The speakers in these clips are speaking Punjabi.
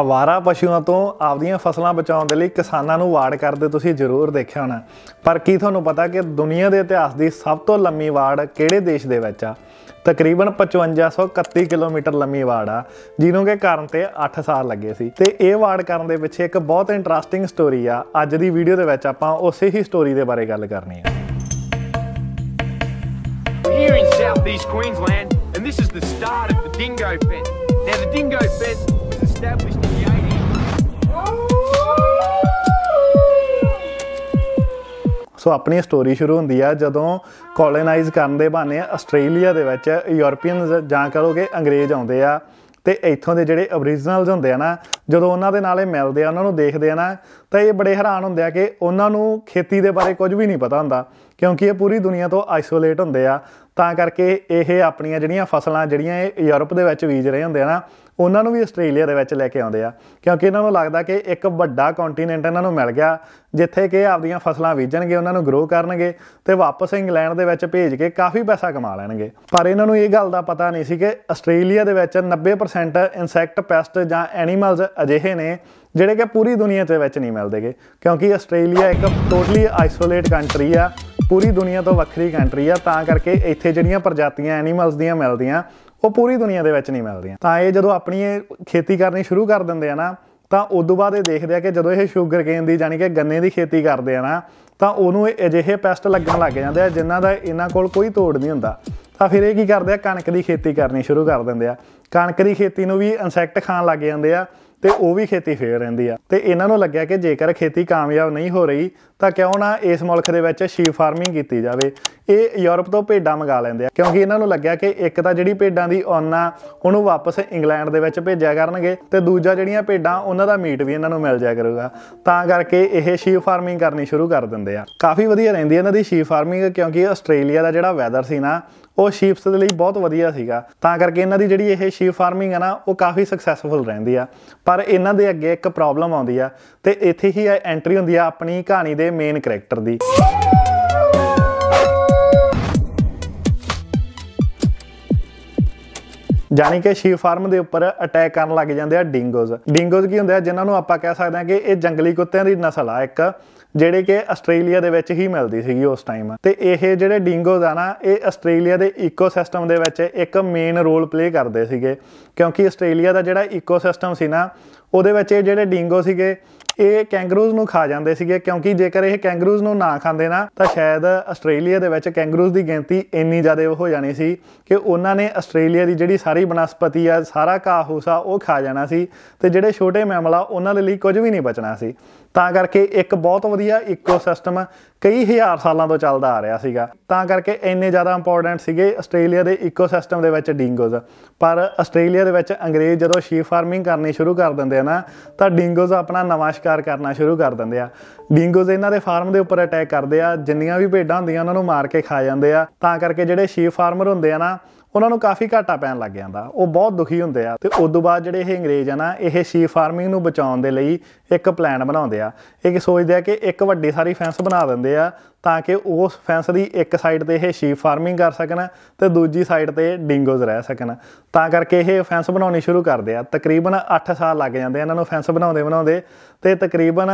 ਅਵਾਰਾ ਪਸ਼ੂਆਂ ਤੋਂ ਆਪਦੀਆਂ ਫਸਲਾਂ ਬਚਾਉਣ ਦੇ ਲਈ ਕਿਸਾਨਾਂ ਨੂੰ ਵਾੜ ਕਰਦੇ ਤੁਸੀਂ ਜ਼ਰੂਰ ਦੇਖਿਆ ਹੋਣਾ ਪਰ ਕੀ ਤੁਹਾਨੂੰ ਪਤਾ ਕਿ ਦੁਨੀਆ ਦੇ ਇਤਿਹਾਸ ਦੀ ਸਭ ਤੋਂ ਲੰਮੀ ਵਾੜ ਕਿਹੜੇ ਦੇਸ਼ ਦੇ ਵਿੱਚ ਆ ਤਕਰੀਬਨ 5531 ਕਿਲੋਮੀਟਰ ਲੰਮੀ ਵਾੜ ਆ ਜਿਹਨੂੰ ਕੇ ਕਰਨ ਤੇ 8 ਸਾਲ ਲੱਗੇ ਸੀ ਤੇ ਇਹ ਵਾੜ ਕਰਨ ਦੇ ਪਿੱਛੇ ਇੱਕ ਬਹੁਤ ਇੰਟਰਸਟਿੰਗ ਸਟੋਰੀ ਆ ਅੱਜ ਦੀ ਵੀਡੀਓ ਦੇ ਵਿੱਚ ਆਪਾਂ ਉਸੇ ਹੀ ਸਟੋਰੀ ਦੇ ਬਾਰੇ ਗੱਲ ਕਰਨੀ ਆ Now the dingo fence established in the 80s ਸੋ ਆਪਣੀ ਸਟੋਰੀ ਸ਼ੁਰੂ ਹੁੰਦੀ ਆ ਜਦੋਂ ਕੋਲੋਨਾਈਜ਼ ਕਰਨ ਦੇ ਬਹਾਨੇ ਆਸਟ੍ਰੇਲੀਆ ਦੇ ਵਿੱਚ ਯੂਰੋਪੀਅਨਸ ਜਾਂ ਕਹੋਗੇ ਅੰਗਰੇਜ਼ ਆਉਂਦੇ ਆ ਤੇ ਇੱਥੋਂ ਦੇ ਜਿਹੜੇ ਓਰੀਜਨਲਸ ਹੁੰਦੇ ਆ ਨਾ ਜਦੋਂ ਉਹਨਾਂ ਦੇ ਨਾਲੇ ਮਿਲਦੇ ਆ ਉਹਨਾਂ ਨੂੰ ਦੇਖਦੇ ਆ ਨਾ ਤਾਂ ਇਹ ਬੜੇ ਹੈਰਾਨ ਹੁੰਦੇ ਆ ਕਿ ਉਹਨਾਂ ਨੂੰ ਖੇਤੀ ਦੇ ਬਾਰੇ ਕੁਝ ਵੀ ਨਹੀਂ ਪਤਾ ਹੁੰਦਾ ਕਿਉਂਕਿ ਇਹ ਪੂਰੀ ਦੁਨੀਆ ਤੋਂ ਆਈਸੋਲੇਟ ਹੁੰਦੇ ਆ ਤਾਂ ਕਰਕੇ ਇਹ ਆਪਣੀਆਂ ਜਿਹੜੀਆਂ ਫਸਲਾਂ ਜਿਹੜੀਆਂ ਇਹ ਯੂਰਪ ਦੇ ਵਿੱਚ ਬੀਜ ਰਹੇ ਹੁੰਦੇ ਆ ਨਾ ਉਹਨਾਂ ਨੂੰ ਵੀ ਆਸਟ੍ਰੇਲੀਆ ਦੇ ਵਿੱਚ ਲੈ ਕੇ ਆਉਂਦੇ ਆ ਕਿਉਂਕਿ ਇਹਨਾਂ ਨੂੰ ਲੱਗਦਾ ਕਿ ਇੱਕ ਵੱਡਾ ਕੰਟੀਨੈਂਟ ਇਹਨਾਂ ਨੂੰ ਮਿਲ ਗਿਆ ਜਿੱਥੇ ਕਿ ਆਪਦੀਆਂ ਫਸਲਾਂ ਬੀਜਣਗੇ ਉਹਨਾਂ ਨੂੰ ਗਰੋ ਕਰਨਗੇ ਤੇ ਵਾਪਸ ਇੰਗਲੈਂਡ ਦੇ ਵਿੱਚ ਭੇਜ ਕੇ ਕਾਫੀ ਪੈਸਾ ਕਮਾ ਲੈਣਗੇ ਪਰ ਇਹਨਾਂ ਨੂੰ ਇਹ ਗੱਲ ਦਾ ਪਤਾ ਨਹੀਂ ਸੀ ਕਿ ਆਸਟ੍ਰੇਲੀਆ ਦੇ ਵਿੱਚ 90% ਇਨਸੈਕਟ ਪੈਸਟ ਜਾਂ ਐਨੀਮਲਸ ਅਜਿਹੇ ਨੇ ਜਿਹੜੇ ਕਿ ਪੂਰੀ ਦੁਨੀਆ ਤੇ ਵਿੱਚ ਨਹੀਂ ਮਿਲਦੇਗੇ ਕਿਉਂਕਿ ਆਸਟ੍ਰੇਲੀਆ ਇੱਕ ਟੋਟਲੀ ਆਈਸੋਲੇਟ ਕੰਟਰੀ ਆ ਪੂਰੀ ਦੁਨੀਆ ਤੋਂ ਵੱਖਰੀ ਕੰਟਰੀ ਆ ਤਾਂ ਕਰਕੇ ਇੱਥੇ ਜਿਹੜੀਆਂ ਪ੍ਰਜਾਤੀਆਂ ਐਨੀਮਲਸ ਦੀਆਂ ਮਿਲਦੀਆਂ ਉਹ ਪੂਰੀ ਦੁਨੀਆ ਦੇ ਵਿੱਚ ਨਹੀਂ ਮਿਲਦੀਆਂ ਤਾਂ ਇਹ ਜਦੋਂ ਆਪਣੀ ਖੇਤੀ ਕਰਨੀ ਸ਼ੁਰੂ ਕਰ ਦਿੰਦੇ ਆ ਨਾ ਤਾਂ ਉਦੋਂ ਬਾਅਦ ਇਹ ਦੇਖਦੇ ਆ ਕਿ ਜਦੋਂ ਇਹ ਸ਼ੂਗਰ ਕੇਨ ਦੀ ਯਾਨੀ ਕਿ ਗੰਨੇ ਦੀ ਖੇਤੀ ਕਰਦੇ ਆ ਨਾ ਤਾਂ ਉਹਨੂੰ ਇਹ ਅਜਿਹੇ ਪੈਸਟ ਲੱਗਣ ਲੱਗ ਜਾਂਦੇ ਆ ਜਿਨ੍ਹਾਂ ਦਾ ਇਹਨਾਂ ਕੋਲ ਕੋਈ ਤੋੜ ਨਹੀਂ ਹੁੰਦਾ ਤਾਂ ਫਿਰ ਇਹ ਕੀ ਕਰਦੇ ਆ ਕਣਕ ਦੀ ਖੇਤੀ ਕਰਨੀ ਸ਼ੁਰੂ ਕਰ ਦਿੰਦੇ ਆ ਕਣਕ ਦੀ ਖੇਤੀ ਨੂੰ ਵੀ ਇਨਸੈਕਟ ਖਾਣ ਲੱਗ ਜਾਂਦੇ ਆ ਤੇ ਉਹ ਵੀ ਖੇਤੀ ਫੇਰ ਰਹਿੰਦੀ ਆ ਤੇ ਇਹਨਾਂ ਨੂੰ ਲੱਗਿਆ ਕਿ ਜੇਕਰ ਖੇਤੀ ਕਾਮਯਾਬ ਨਹੀਂ ਹੋ ਰਹੀ ਤਾਂ ਕਿਉਂ ਨਾ ਇਸ ਮੁਲਕ ਦੇ ਵਿੱਚ ਸ਼ੀਪ ਫਾਰਮਿੰਗ ਕੀਤੀ ਜਾਵੇ ਇਹ ਯੂਰਪ ਤੋਂ ਭੇਡਾਂ ਮੰਗਾ ਲੈਂਦੇ ਆ ਕਿਉਂਕਿ ਇਹਨਾਂ ਨੂੰ ਲੱਗਿਆ ਕਿ ਇੱਕ ਤਾਂ ਜਿਹੜੀ ਭੇਡਾਂ ਦੀ ਔਨ ਆ ਉਹਨੂੰ ਵਾਪਸ ਇੰਗਲੈਂਡ ਦੇ ਵਿੱਚ ਭੇਜਿਆ ਕਰਨਗੇ ਤੇ ਦੂਜਾ ਜਿਹੜੀਆਂ ਭੇਡਾਂ ਉਹਨਾਂ ਦਾ ਮੀਟ ਵੀ ਇਹਨਾਂ ਨੂੰ ਮਿਲ ਜਾਇਆ ਕਰੂਗਾ ਤਾਂ ਕਰਕੇ ਇਹ ਸ਼ੀਪ ਫਾਰਮਿੰਗ ਕਰਨੀ ਸ਼ੁਰੂ ਕਰ ਦਿੰਦੇ ਆ ਕਾਫੀ ਵਧੀਆ ਰਹਿੰਦੀ ਇਹਨਾਂ ਦੀ ਸ਼ੀਪ ਫਾਰਮਿੰਗ ਕਿਉਂਕਿ ਆਸਟ੍ਰੇਲੀਆ ਦਾ ਜਿਹੜਾ ਵੈਦਰ ਸੀ ਨਾ ਉਹ ਸ਼ੀਪਸ ਦੇ ਲਈ ਬਹੁਤ ਵਧੀਆ ਸੀਗਾ ਤਾਂ ਕਰਕੇ ਇਹਨਾਂ ਦੀ ਜਿਹੜੀ ਇਹ ਸ਼ੀਪ ਫਾਰਮਿੰਗ ਹੈ ਨਾ ਉਹ ਕਾਫੀ ਸਕਸੈਸਫੁਲ ਰਹਿੰਦੀ ਆ ਪਰ ਇਹਨਾਂ ਦੇ ਅੱਗੇ ਇੱਕ ਪ੍ਰੋਬਲਮ ਆਉਂਦੀ ਆ ਤੇ ਇੱਥੇ ਹੀ ਐਂਟਰੀ ਹੁੰਦੀ ਆ ਆਪਣੀ ਕਹਾਣੀ ਦੇ ਮੇਨ ਕੈਰੈਕਟਰ ਦੀ ਜਾਨੀ ਕਿ ਸ਼ੀ ਫਾਰਮ ਦੇ ਉੱਪਰ ਅਟੈਕ ਕਰਨ ਲੱਗ ਜਾਂਦੇ ਆ ਡਿੰਗੋਜ਼ ਡਿੰਗੋਜ਼ ਕੀ ਹੁੰਦੇ ਆ ਜਿਨ੍ਹਾਂ ਨੂੰ ਆਪਾਂ ਕਹਿ ਸਕਦੇ ਆ ਕਿ ਇਹ ਜੰਗਲੀ ਕੁੱਤਿਆਂ ਦੀ ਨਸਲ ਆ ਇੱਕ ਜਿਹੜੇ ਕਿ ਆਸਟ੍ਰੇਲੀਆ ਦੇ ਵਿੱਚ ਹੀ ਮਿਲਦੀ ਸੀਗੀ ਉਸ ਟਾਈਮ ਤੇ ਇਹ ਜਿਹੜੇ ਡਿੰਗੋਜ਼ ਆ ਨਾ ਇਹ ਆਸਟ੍ਰੇਲੀਆ ਦੇ ਇਕੋਸਿਸਟਮ ਦੇ ਵਿੱਚ ਇੱਕ ਮੇਨ ਰੋਲ ਪਲੇ ਕਰਦੇ ਸੀਗੇ ਕਿਉਂਕਿ ਆਸਟ੍ਰੇਲੀਆ ਦਾ ਜਿਹੜਾ ਇਕੋਸਿਸਟਮ ਸੀ ਨਾ ਉਹਦੇ ਵਿੱਚ ਇਹ ਜਿਹੜੇ ਡਿੰਗੋ ਸੀਗੇ ਇਹ ਕੈਂਗਰੂਜ਼ ਨੂੰ ਖਾ ਜਾਂਦੇ ਸੀਗੇ ਕਿਉਂਕਿ ਜੇਕਰ ਇਹ ਕੈਂਗਰੂਜ਼ ਨੂੰ ਨਾ ਖਾਂਦੇ ਨਾ ਤਾਂ ਸ਼ਾਇਦ ਆਸਟ੍ਰੇਲੀਆ ਦੇ ਵਿੱਚ ਕੈਂਗਰੂਜ਼ ਦੀ ਗਿਣਤੀ ਇੰਨੀ ਜ਼ਿਆਦਾ ਹੋ ਜਾਣੀ ਸੀ ਕਿ ਉਹਨਾਂ ਨੇ ਆਸਟ੍ਰੇਲੀਆ ਦੀ ਜਿਹੜੀ ਸਾਰੀ ਬਨਸਪਤੀ ਆ ਸਾਰਾ ਘਾਹ ਹੋਸਾ ਉਹ ਖਾ ਜਾਣਾ ਸੀ ਤੇ ਜਿਹੜੇ ਛੋਟੇ ਮੈਮਲਾ ਉਹਨਾਂ ਦੇ ਲਈ ਕੁਝ ਵੀ ਨਹੀਂ ਬਚਣਾ ਸੀ ਤਾਂ ਕਰਕੇ ਇੱਕ ਬਹੁਤ ਵਧੀਆ ਇਕੋਸਿਸਟਮ ਕਈ ਹਜ਼ਾਰ ਸਾਲਾਂ ਤੋਂ ਚੱਲਦਾ ਆ ਰਿਹਾ ਸੀਗਾ ਤਾਂ ਕਰਕੇ ਇੰਨੇ ਜ਼ਿਆਦਾ ਇੰਪੋਰਟੈਂਟ ਸੀਗੇ ਆਸਟ੍ਰੇਲੀਆ ਦੇ ਇਕੋਸਿਸਟਮ ਦੇ ਵਿੱਚ ਡਿੰਗੋਜ਼ ਪਰ ਆਸਟ੍ਰੇਲੀਆ ਦੇ ਵਿੱਚ ਅੰਗਰੇਜ਼ ਜਦੋਂ ਸ਼ੀਪ ਫਾਰਮਿੰਗ ਕਰਨੀ ਸ਼ੁਰੂ ਕਰ ਦਿੰਦੇ ਆ ਨਾ ਤਾਂ ਡਿੰਗੋਜ਼ ਆਪਣਾ ਨਵਾਂ ਸ਼ਿਕਾਰ ਕਰਨਾ ਸ਼ੁਰੂ ਕਰ ਦਿੰਦੇ ਆ ਡਿੰਗੋਜ਼ ਇਹਨਾਂ ਦੇ ਫਾਰਮ ਦੇ ਉੱਪਰ ਅਟੈਕ ਕਰਦੇ ਆ ਜਿੰਨੀਆਂ ਵੀ ਭੇਡਾਂ ਹੁੰਦੀਆਂ ਉਹਨਾਂ ਨੂੰ ਮਾਰ ਕੇ ਖਾ ਜਾਂਦੇ ਆ ਤਾਂ ਕਰਕੇ ਜਿਹੜੇ ਸ਼ੀਪ ਫਾਰਮਰ ਹੁੰਦੇ ਆ ਨਾ ਉਹਨਾਂ ਨੂੰ ਕਾਫੀ ਘਾਟਾ ਪੈਣ ਲੱਗ ਜਾਂਦਾ ਉਹ ਬਹੁਤ ਦੁਖੀ ਹੁੰਦੇ ਆ ਤੇ ਉਸ ਤੋਂ ਬਾਅਦ ਜਿਹੜੇ ਇਹ ਅੰਗਰੇਜ਼ ਆ ਨਾ ਇਹ ਸ਼ੀਪ ਫਾਰਮਿੰਗ ਨੂੰ ਬਚਾਉਣ ਦੇ ਲਈ ਇੱਕ ਪਲਾਨ ਬਣਾਉਂਦੇ ਆ ਇਹ ਸੋਚਦੇ ਆ ਕਿ ਇੱਕ ਵੱਡੀ ਸਾਰੀ ਫੈਂਸ ਬਣਾ ਦਿੰਦੇ ਆ ਤਾਂ ਕਿ ਉਸ ਫੈਂਸ ਦੀ ਇੱਕ ਸਾਈਡ ਤੇ ਇਹ ਸ਼ੀਪ ਫਾਰਮਿੰਗ ਕਰ ਸਕਣ ਤੇ ਦੂਜੀ ਸਾਈਡ ਤੇ ਡਿੰਗੋਜ਼ ਰਹਿ ਸਕਣ ਤਾਂ ਕਰਕੇ ਇਹ ਫੈਂਸ ਬਣਾਉਣੀ ਸ਼ੁਰੂ ਕਰਦੇ ਆ ਤਕਰੀਬਨ 8 ਸਾਲ ਲੱਗ ਜਾਂਦੇ ਇਹਨਾਂ ਨੂੰ ਫੈਂਸ ਬਣਾਉਂਦੇ ਬਣਾਉਂਦੇ ਤੇ ਤਕਰੀਬਨ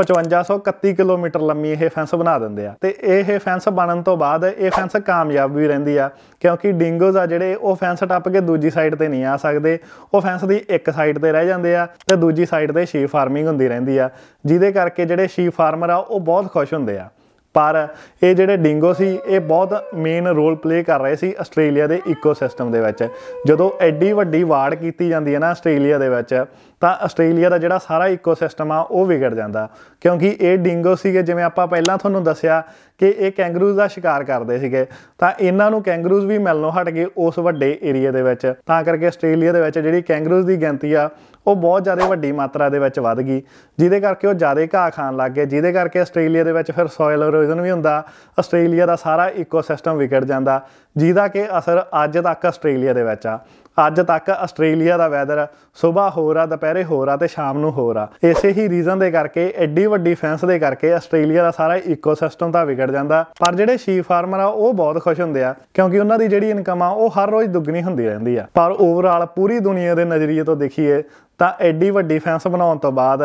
5531 ਕਿਲੋਮੀਟਰ ਲੰਮੀ ਇਹ ਫੈਂਸ ਬਣਾ ਦਿੰਦੇ ਆ ਤੇ ਇਹ ਫੈਂਸ ਬਣਨ ਤੋਂ ਬਾਅਦ ਇਹ ਫੈਂਸ ਕਾਮਯਾਬ ਵੀ ਰਹਿੰਦੀ ਆ ਕਿਉਂਕਿ ਡਿੰਗੋਜ਼ ਆ ਜਿਹੜੇ ਉਹ ਫੈਂਸ ਟੱਪ ਕੇ ਦੂਜੀ ਸਾਈਡ ਤੇ ਨਹੀਂ ਆ ਸਕਦੇ ਉਹ ਫੈਂਸ ਦੀ ਇੱਕ ਸਾਈਡ ਤੇ ਰਹਿ ਜਾਂਦੇ ਆ ਤੇ ਦੂਜੀ ਸਾਈਡ ਤੇ ਸ਼ੀਪ ਫਾਰਮਿੰਗ ਹੁੰਦੀ ਰਹਿੰਦੀ ਆ ਜਿਹਦੇ ਕਰਕੇ ਜਿਹੜੇ ਸ਼ੀਪ ਫਾਰਮਰ ਆ ਉਹ ਬਹੁਤ ਖੁਸ਼ ਹੁੰਦੇ ਆ ਪਰ ਇਹ ਜਿਹੜੇ ਡਿੰਗੋ ਸੀ ਇਹ ਬਹੁਤ ਮੇਨ ਰੋਲ ਪਲੇ ਕਰ ਰਹੇ ਸੀ ਆਸਟ੍ਰੇਲੀਆ ਦੇ ਇਕੋਸਿਸਟਮ ਦੇ ਵਿੱਚ ਜਦੋਂ ਐਡੀ ਵੱਡੀ ਵਾੜ ਕੀਤੀ ਜਾਂਦੀ ਹੈ ਨਾ ਆਸਟ੍ਰੇਲੀਆ ਦੇ ਵਿੱਚ ਤਾਂ ਆਸਟ੍ਰੇਲੀਆ ਦਾ ਜਿਹੜਾ ਸਾਰਾ ਇਕੋਸਿਸਟਮ ਆ ਉਹ ਵਿਗੜ ਜਾਂਦਾ ਕਿਉਂਕਿ ਇਹ ਡਿੰਗੋ ਸੀਗੇ ਜਿਵੇਂ ਆਪਾਂ ਪਹਿਲਾਂ ਤੁਹਾਨੂੰ ਦੱਸਿਆ ਕਿ ਇਹ ਕੈਂਗਰੂਜ਼ ਦਾ ਸ਼ਿਕਾਰ ਕਰਦੇ ਸੀਗੇ ਤਾਂ ਇਹਨਾਂ ਨੂੰ ਕੈਂਗਰੂਜ਼ ਵੀ ਮਿਲਣੋਂ ਹਟ ਗਏ ਉਸ ਵੱਡੇ ਏਰੀਆ ਦੇ ਵਿੱਚ ਤਾਂ ਕਰਕੇ ਆਸਟ੍ਰੇਲੀਆ ਦੇ ਵਿੱਚ ਜਿਹੜੀ ਕੈਂਗਰੂਜ਼ ਦੀ ਗਿਣਤੀ ਆ ਉਹ ਬਹੁਤ ਜ਼ਿਆਦਾ ਵੱਡੀ ਮਾਤਰਾ ਦੇ ਵਿੱਚ ਵੱਧ ਗਈ ਜਿਹਦੇ ਕਰਕੇ ਉਹ ਜ਼ਿਆਦਾ ਘਾਹ ਖਾਣ ਲੱਗ ਗਏ ਜਿਹਦੇ ਕਰਕੇ ਆਸਟ੍ਰੇਲੀਆ ਦੇ ਵਿੱਚ ਫਿਰ ਸੋਇਲ ਇਰੋਜ਼ਨ ਵੀ ਹੁੰਦਾ ਆਸਟ੍ਰੇਲੀਆ ਦਾ ਸਾਰਾ ਇਕੋਸਿਸਟਮ ਵਿਗੜ ਜਾਂਦਾ ਜਿਹਦਾ ਕਿ ਅਸਰ ਅੱਜ ਤੱਕ ਆਸਟ੍ਰੇਲੀਆ ਦੇ ਵਿੱਚ ਆ ਅੱਜ ਤੱਕ ਆਸਟ੍ਰੇਲੀਆ ਦਾ ਵੈਦਰ ਸਵੇਰ ਹੋਰ ਆ ਦੁਪਹਿਰੇ ਹੋਰ ਆ ਤੇ ਸ਼ਾਮ ਨੂੰ ਹੋਰ ਆ ਇਸੇ ਹੀ ਰੀਜ਼ਨ ਦੇ ਕਰਕੇ ਐਡੀ ਵੱਡੀ ਫੈਂਸ ਦੇ ਕਰਕੇ ਆਸਟ੍ਰੇਲੀਆ ਦਾ ਸਾਰਾ ਇਕੋਸਿਸਟਮ ਤਾਂ ਵਿਗੜ ਜਾਂਦਾ ਪਰ ਜਿਹੜੇ ਸ਼ੀ ਫਾਰਮਰ ਆ ਉਹ ਬਹੁਤ ਖੁਸ਼ ਹੁੰਦੇ ਆ ਕਿਉਂਕਿ ਉਹਨਾਂ ਦੀ ਜਿਹੜੀ ਇਨਕਮ ਆ ਉਹ ਹਰ ਰੋਜ਼ ਦੁੱਗਣੀ ਹੁੰਦੀ ਰਹਿੰਦੀ ਆ ਪਰ ਓਵਰਆਲ ਪੂਰੀ ਦੁਨੀਆ ਦੇ ਨਜ਼ਰੀਏ ਤੋਂ ਦੇਖੀਏ ਤਾਂ ਐਡੀ ਵੱਡੀ ਫੈਂਸ ਬਣਾਉਣ ਤੋਂ ਬਾਅਦ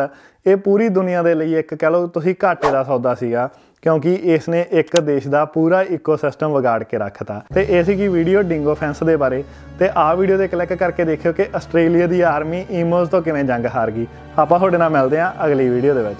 ਇਹ ਪੂਰੀ ਦੁਨੀਆ ਦੇ ਲਈ ਇੱਕ ਕਹਿ ਲਓ ਤੁਸੀਂ ਘਾਟੇ ਦਾ ਸੌਦਾ ਸੀਗਾ ਕਿਉਂਕਿ ਇਸ ਨੇ ਇੱਕ ਦੇਸ਼ ਦਾ ਪੂਰਾ ਇਕੋਸਿਸਟਮ ਵਿਗਾੜ ਕੇ ਰੱਖਤਾ ਤੇ ਇਹ ਸੀਗੀ ਵੀਡੀਓ ਡਿੰਗੋ ਫੈਂਸ ਦੇ ਬਾਰੇ ਤੇ ਆ ਵੀਡੀਓ ਤੇ ਕਲਿੱਕ ਕਰਕੇ ਦੇਖਿਓ ਕਿ ਆਸਟ੍ਰੇਲੀਆ ਦੀ ਆਰਮੀ ਈਮੋਸ ਤੋਂ ਕਿਵੇਂ ਜੰਗ ਹਾਰ ਗਈ ਆਪਾਂ ਤੁਹਾਡੇ ਨਾਲ ਮਿਲਦੇ ਆਂ ਅਗਲੀ ਵੀਡੀਓ ਦੇ ਵਿੱਚ